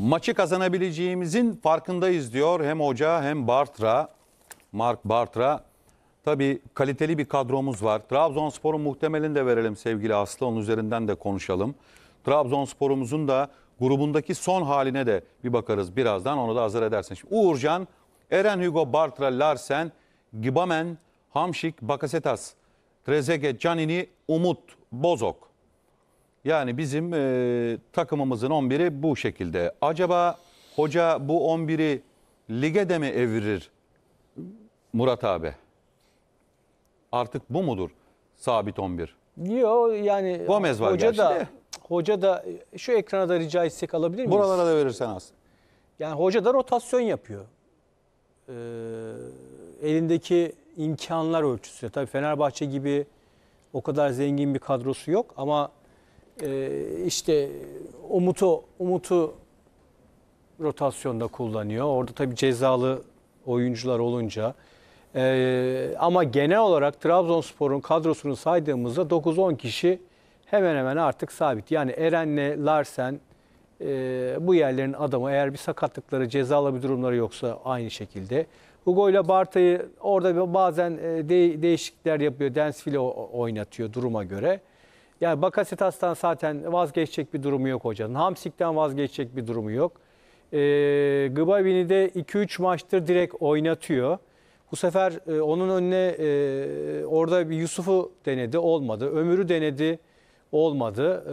Maçı kazanabileceğimizin farkındayız diyor hem hoca hem Bartra. Mark Bartra. Tabii kaliteli bir kadromuz var. Trabzonspor'un muhtemelini de verelim sevgili Aslı. Onun üzerinden de konuşalım. Trabzonspor'umuzun da grubundaki son haline de bir bakarız birazdan. Onu da hazır edersin. Şimdi Uğurcan, Eren Hugo Bartra, Larsen, Gibamen, Hamşik, Bakasetas, Trezeguet, Canini, Umut, Bozok. Yani bizim e, takımımızın 11'i bu şekilde. Acaba hoca bu 11'i lige de mi evirir Murat abi? Artık bu mudur sabit 11? Yok yani Gomez var hoca da, Hoca da e, şu ekrana da rica etsek alabilir miyiz? Buralara da verirsen az. Yani hoca da rotasyon yapıyor. Ee, elindeki imkanlar ölçüsü. Tabii Fenerbahçe gibi o kadar zengin bir kadrosu yok ama e, işte Umut'u Umut'u rotasyonda kullanıyor. Orada tabii cezalı oyuncular olunca. E, ama genel olarak Trabzonspor'un kadrosunu saydığımızda 9-10 kişi hemen hemen artık sabit. Yani Eren'le Larsen e, bu yerlerin adamı eğer bir sakatlıkları, cezalı bir durumları yoksa aynı şekilde. Hugo ile Barta'yı orada bazen e, değişiklikler yapıyor. Densville oynatıyor duruma göre. Yani Bakasetastan zaten vazgeçecek bir durumu yok hocanın. Hamsik'ten vazgeçecek bir durumu yok. E, ee, Gıbabin'i de 2-3 maçtır direkt oynatıyor. Bu sefer e, onun önüne e, orada bir Yusuf'u denedi olmadı. Ömür'ü denedi olmadı.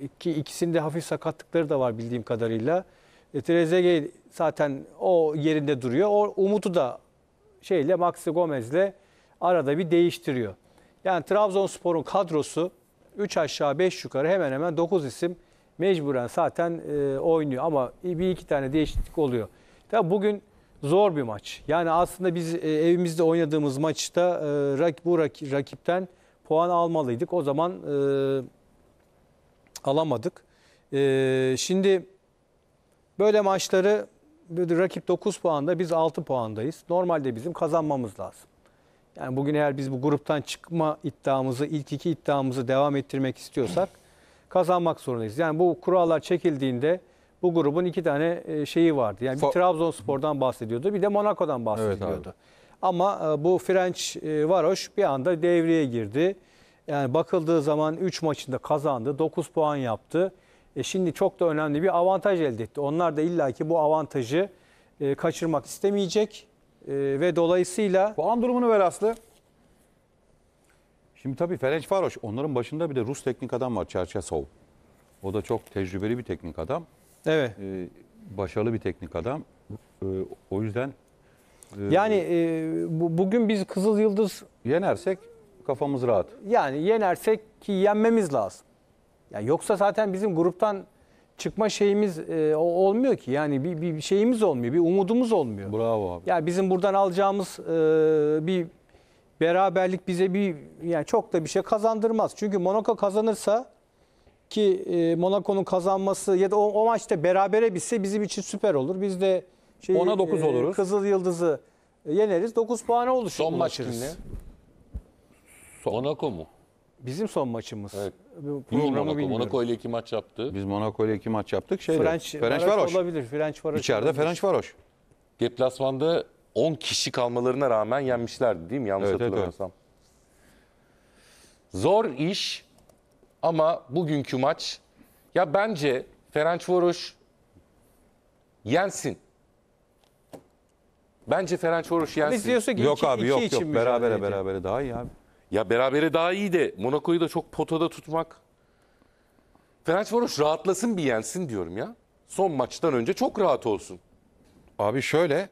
E, iki, ikisinde hafif sakatlıkları da var bildiğim kadarıyla. E, Trezeguet zaten o yerinde duruyor. O, Umut'u da şeyle Maxi Gomez'le arada bir değiştiriyor. Yani Trabzonspor'un kadrosu 3 aşağı 5 yukarı hemen hemen 9 isim mecburen zaten e, oynuyor. Ama bir iki tane değişiklik oluyor. Tabii bugün zor bir maç. Yani aslında biz e, evimizde oynadığımız maçta e, rak, bu rak, rakipten puan almalıydık. O zaman e, alamadık. E, şimdi böyle maçları rakip 9 puanda biz 6 puandayız. Normalde bizim kazanmamız lazım. Yani bugün eğer biz bu gruptan çıkma iddiamızı, ilk iki iddiamızı devam ettirmek istiyorsak kazanmak zorundayız. Yani bu kurallar çekildiğinde bu grubun iki tane e, şeyi vardı. Yani bir Trabzonspor'dan bahsediyordu, bir de Monaco'dan bahsediyordu. Evet Ama e, bu French e, Varoş bir anda devreye girdi. Yani bakıldığı zaman 3 maçında kazandı, 9 puan yaptı. E şimdi çok da önemli bir avantaj elde etti. Onlar da illaki bu avantajı kaçırmak istemeyecek. E, ve dolayısıyla puan durumunu ver Aslı. Şimdi tabii Ferencvaroş onların başında bir de Rus teknik adam var Çerçesov. O da çok tecrübeli bir teknik adam. Evet. Ee, başarılı bir teknik adam. Ee, o yüzden e, Yani e, bu, bugün biz Kızıl Yıldız yenersek kafamız rahat. yani yenersek ki yenmemiz lazım. Yani yoksa zaten bizim gruptan çıkma şeyimiz e, olmuyor ki. Yani bir, bir şeyimiz olmuyor, bir umudumuz olmuyor. Bravo abi. Yani bizim buradan alacağımız e, bir beraberlik bize bir yani çok da bir şey kazandırmaz. Çünkü Monaco kazanırsa ki e, Monaco'nun kazanması ya da o, o maçta berabere bitse bizim için süper olur. Biz de şey, Ona 9 e, oluruz. Kızıl Yıldız'ı yeneriz. 9 puana oluşur. Son maçımız. Monaco mu? Bizim son maçımız. Evet. Bu Monaco. bilmiyorum. Monaco ile iki maç yaptı. Biz Monaco ile iki maç yaptık. Şeyde, French, Ferenc Varoş. olabilir. French Varoş. İçeride olabilir. Ferenc Varoş. Deplasmanda 10 kişi kalmalarına rağmen yenmişlerdi değil mi? Yanlış Evet, evet, evet. Zor iş ama bugünkü maç ya bence Ferencvaroş yensin. Bence Ferencvaroş yensin. Biz diyorsun ki Yok abi yok yok. Berabere berabere daha iyi abi. Ya berabere daha iyi de Monaco'yu da çok potada tutmak. Fenerbahçe rahatlasın bir yensin diyorum ya. Son maçtan önce çok rahat olsun. Abi şöyle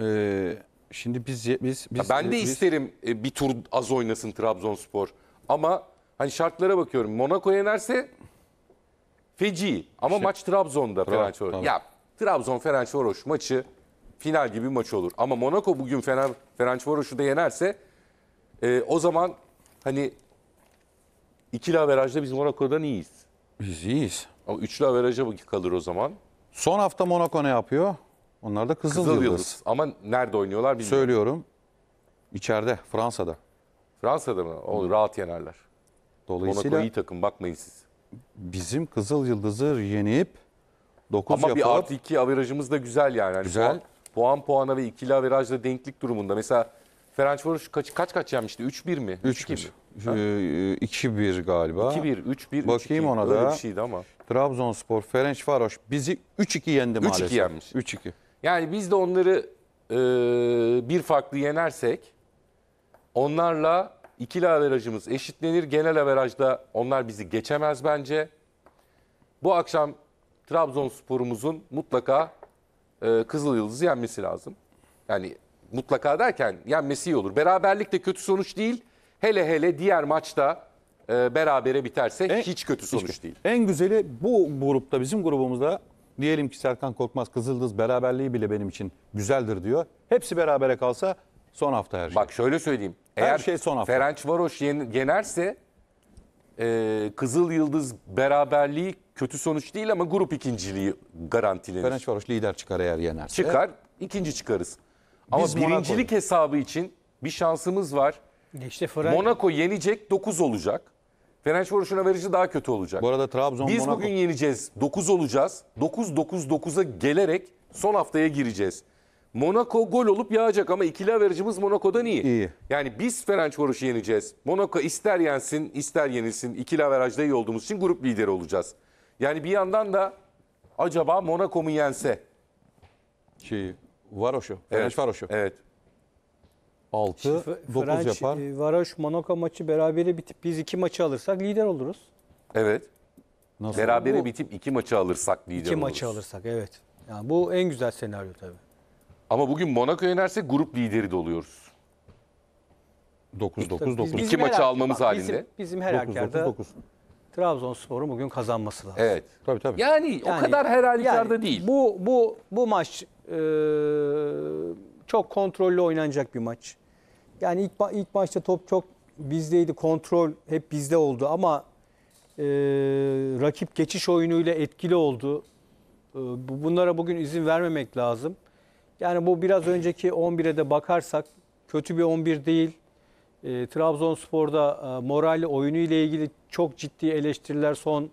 e, şimdi biz biz biz ya ben de biz, isterim e, bir tur az oynasın Trabzonspor. Ama hani şartlara bakıyorum. Monaco yenerse feci ama işte, maç Trabzon'da Fenerbahçe. Tamam. Ya Trabzon Fenerbahçe maçı final gibi maç olur. Ama Monaco bugün Fener Fenerbahçe da yenerse e, o zaman hani ikili averajda biz Monaco'dan iyiyiz. Biz iyiyiz. Ama üçlü averaja kalır o zaman. Son hafta Monaco ne yapıyor? Onlar da Kızıl, Kızıl Yıldız. Yıldız. Ama nerede oynuyorlar bilmiyorum. Söylüyorum. İçeride Fransa'da. Fransa'da mı? O hmm. rahat yenerler. Dolayısıyla Monaco iyi takım bakmayın siz. Bizim Kızıl Yıldız'ı yenip 9 Ama yapıp... bir artı 2 averajımız da güzel yani. yani güzel. Puan, puan puana ve ikili averajla denklik durumunda. Mesela Ferencvaros kaç kaç kaç yenmişti? 3-1 mi? 3-1. 2-1 e, galiba. 2-1, 3-1, Bakayım 3-2. ona Öyle da. bir şeydi ama. Trabzonspor, Ferencvaros bizi 3-2 yendi 3-2 maalesef. yenmiş. 3-2. Yani biz de onları e, bir farklı yenersek onlarla ikili averajımız eşitlenir. Genel averajda onlar bizi geçemez bence. Bu akşam Trabzonspor'umuzun mutlaka e, Kızıl Yıldız'ı yenmesi lazım. Yani mutlaka derken yenmesi iyi olur. Beraberlik de kötü sonuç değil. Hele hele diğer maçta e, berabere biterse en, hiç kötü sonuç hiç, değil. En güzeli bu grupta bizim grubumuzda diyelim ki Serkan Korkmaz Kızıldız beraberliği bile benim için güzeldir diyor. Hepsi berabere kalsa son hafta her şey. Bak şöyle söyleyeyim. Her eğer şey son hafta. Ferenc Varoş yenerse e, Kızıl Yıldız beraberliği kötü sonuç değil ama grup ikinciliği garantilenir. Ferenc Varoş lider çıkar eğer yenerse. Çıkar. ikinci çıkarız. Ama Biz birincilik Monaco'yuz. hesabı için bir şansımız var. E işte Fırat... Monaco yenecek 9 olacak. Fenerbahçe verici daha kötü olacak. Bu arada Trabzon Biz Monaco... bugün yeneceğiz. 9 olacağız. 9 9 9'a gelerek son haftaya gireceğiz. Monaco gol olup yağacak ama ikili averajımız Monaco'dan iyi. İyi. Yani biz Ferencvaros'u yeneceğiz. Monaco ister yensin ister yenilsin ikili averajda iyi olduğumuz için grup lideri olacağız. Yani bir yandan da acaba Monaco mu yense? Şeyi. Varoş'u. Ferenc Varoş'u. Evet. 6 9 French, yapar. e, Varoş Monaco maçı berabere bitip biz iki maçı alırsak lider oluruz. Evet. Nasıl? Berabere bitip iki maçı alırsak lider İki oluruz. maçı alırsak evet. Yani bu en güzel senaryo tabii. Ama bugün Monaco'ya yenersek grup lideri de oluyoruz. 9 9 Tabii 9. bizim maçı almamız bak, halinde. Bizim, her 9 9 halükarda 9. Trabzonspor'un bugün kazanması lazım. Evet. Tabii tabii. Yani, o kadar her yani değil. Bu bu bu maç ee, çok kontrollü oynanacak bir maç. Yani ilk, ilk maçta top çok bizdeydi. Kontrol hep bizde oldu ama e, rakip geçiş oyunuyla etkili oldu. E, bunlara bugün izin vermemek lazım. Yani bu biraz önceki 11'e de bakarsak kötü bir 11 değil. E, Trabzonspor'da e, moral oyunu ile ilgili çok ciddi eleştiriler son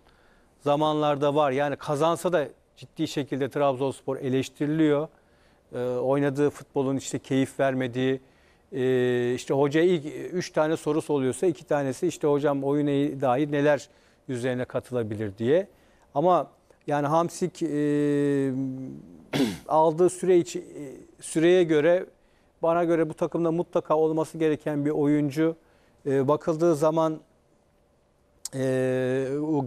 zamanlarda var. Yani kazansa da ciddi şekilde Trabzonspor eleştiriliyor. E, oynadığı futbolun işte keyif vermediği, e, işte hoca ilk üç tane sorusu oluyorsa iki tanesi işte hocam oyuna dair neler üzerine katılabilir diye. Ama yani Hamsik e, aldığı süre içi, e, süreye göre bana göre bu takımda mutlaka olması gereken bir oyuncu. E, bakıldığı zaman e,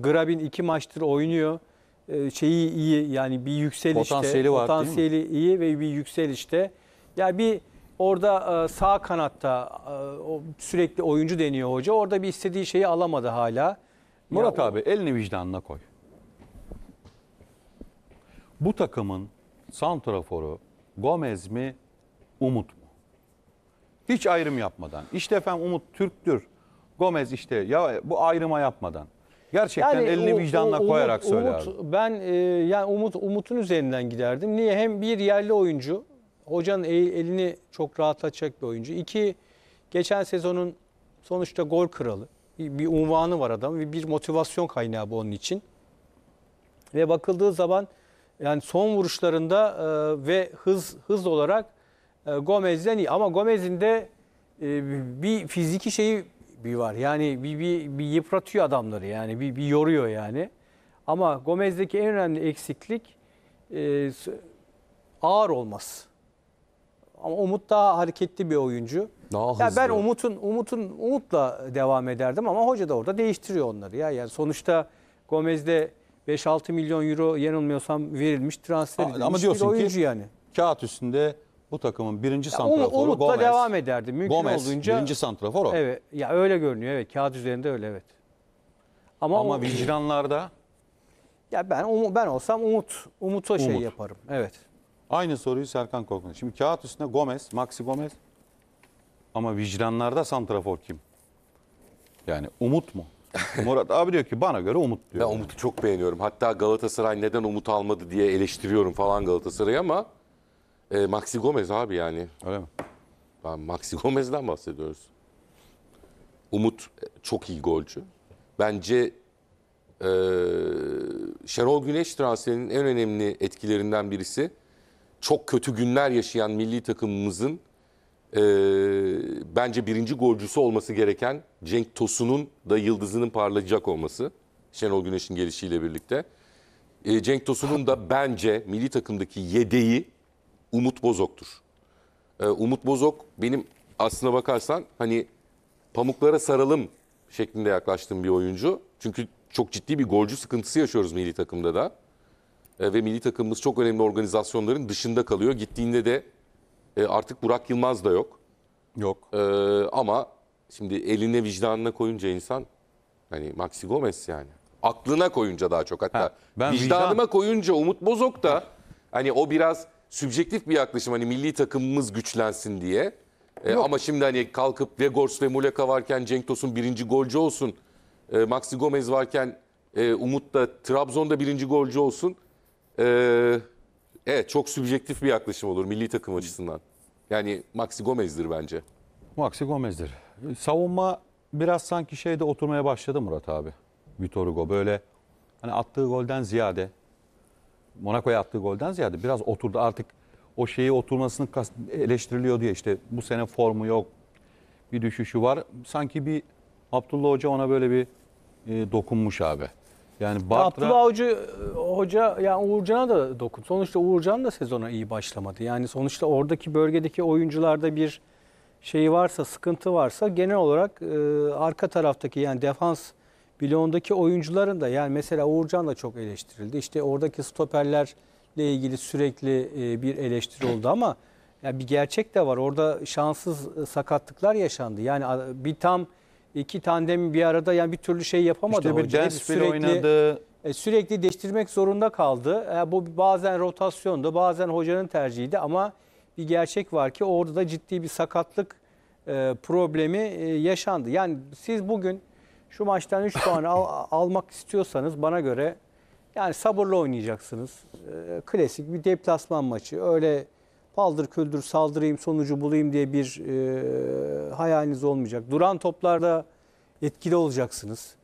Grabin iki maçtır oynuyor. E, şeyi iyi yani bir yükselişte potansiyeli, var, potansiyeli iyi ve bir yükselişte. Ya yani bir orada e, sağ kanatta e, sürekli oyuncu deniyor hoca. Orada bir istediği şeyi alamadı hala. Murat ya, abi o... elini vicdanına koy. Bu takımın santraforu Gomez mi Umut mu? Hiç ayrım yapmadan. İşte efendim Umut Türk'tür. Gomez işte ya bu ayrıma yapmadan. Gerçekten yani elini o, vicdanla o, koyarak umut, söylerdim. Umut, ben e, yani Umut Umut'un üzerinden giderdim. Niye? Hem bir yerli oyuncu. Hocanın el, elini çok rahatlatacak bir oyuncu. İki, geçen sezonun sonuçta gol kralı. Bir, bir unvanı var adam ve bir motivasyon kaynağı bu onun için. Ve bakıldığı zaman yani son vuruşlarında e, ve hız hız olarak e, Gomez'den iyi. Ama Gomez'in de e, bir fiziki şeyi bir var. Yani bir, bir, bir yıpratıyor adamları yani bir, bir yoruyor yani. Ama Gomez'deki en önemli eksiklik e, ağır olması. Ama Umut daha hareketli bir oyuncu. Daha hızlı. ya ben Umut'un Umut'un Umut'la devam ederdim ama hoca da orada değiştiriyor onları ya. Yani sonuçta Gomez'de 5-6 milyon euro yanılmıyorsam verilmiş transfer edilmiş ama diyorsun bir oyuncu ki, yani. Kağıt üstünde bu takımın birinci ya Gomez. Umut'la devam ederdi. Mümkün Gomez, olduğunca. birinci santrafor o. Evet, ya öyle görünüyor evet. Kağıt üzerinde öyle evet. Ama, Ama vicdanlarda... Ya ben ben olsam Umut Umut'a şey Umut. şey yaparım. Evet. Aynı soruyu Serkan Korkun. Şimdi kağıt üstünde Gomez, Maxi Gomez. Ama vicdanlarda santrafor kim? Yani Umut mu? Murat abi diyor ki bana göre Umut diyor. Ben Umut'u çok beğeniyorum. Hatta Galatasaray neden Umut almadı diye eleştiriyorum falan Galatasaray'ı ama e, Maxi Gomez abi yani. Öyle mi? Ben Maxi Gomez'den bahsediyoruz. Umut e, çok iyi golcü. Bence e, Şenol Güneş transferinin en önemli etkilerinden birisi çok kötü günler yaşayan milli takımımızın e, bence birinci golcüsü olması gereken Cenk Tosun'un da yıldızının parlayacak olması. Şenol Güneş'in gelişiyle birlikte. E, Cenk Tosun'un da bence milli takımdaki yedeği Umut Bozok'tur. Ee, Umut Bozok benim aslına bakarsan hani pamuklara saralım şeklinde yaklaştığım bir oyuncu. Çünkü çok ciddi bir golcü sıkıntısı yaşıyoruz milli takımda da. E, ve milli takımımız çok önemli organizasyonların dışında kalıyor. Gittiğinde de e, artık Burak Yılmaz da yok. Yok. E, ama şimdi eline vicdanına koyunca insan hani Maxi Gomez yani. Aklına koyunca daha çok hatta. Ha, ben vicdanıma vicdan... koyunca Umut Bozok da hani o biraz sübjektif bir yaklaşım hani milli takımımız güçlensin diye. E, ama şimdi hani kalkıp Vegors ve Muleka varken Cenk Tosun birinci golcü olsun. E, Maxi Gomez varken e, Umut da Trabzon'da birinci golcü olsun. E, evet çok sübjektif bir yaklaşım olur milli takım açısından. Yani Maxi Gomez'dir bence. Maxi Gomez'dir. Savunma biraz sanki şeyde oturmaya başladı Murat abi. Vitor Hugo böyle hani attığı golden ziyade Monaco'ya attığı golden ziyade biraz oturdu artık o şeyi oturmasını eleştiriliyor diye işte bu sene formu yok bir düşüşü var. Sanki bir Abdullah Hoca ona böyle bir e, dokunmuş abi. Yani Bartra... Abdullah Hoca, e, Hoca yani Uğurcan'a da dokun. Sonuçta Uğurcan da sezona iyi başlamadı. Yani sonuçta oradaki bölgedeki oyuncularda bir şey varsa, sıkıntı varsa genel olarak e, arka taraftaki yani defans Bilondaki oyuncuların da yani mesela Uğurcan da çok eleştirildi. İşte oradaki stoperlerle ilgili sürekli e, bir eleştiri oldu ama yani bir gerçek de var. Orada şanssız e, sakatlıklar yaşandı. Yani bir tam iki tandem bir arada yani bir türlü şey yapamadı. İşte bir ders sürekli, oynadı. E, sürekli değiştirmek zorunda kaldı. E, bu bazen rotasyonda bazen hocanın tercihiydi ama bir gerçek var ki orada da ciddi bir sakatlık problemi yaşandı. Yani siz bugün şu maçtan 3 puan al, almak istiyorsanız bana göre yani sabırlı oynayacaksınız. E, klasik bir deplasman maçı. Öyle paldır küldür saldırayım sonucu bulayım diye bir e, hayaliniz olmayacak. Duran toplarda etkili olacaksınız.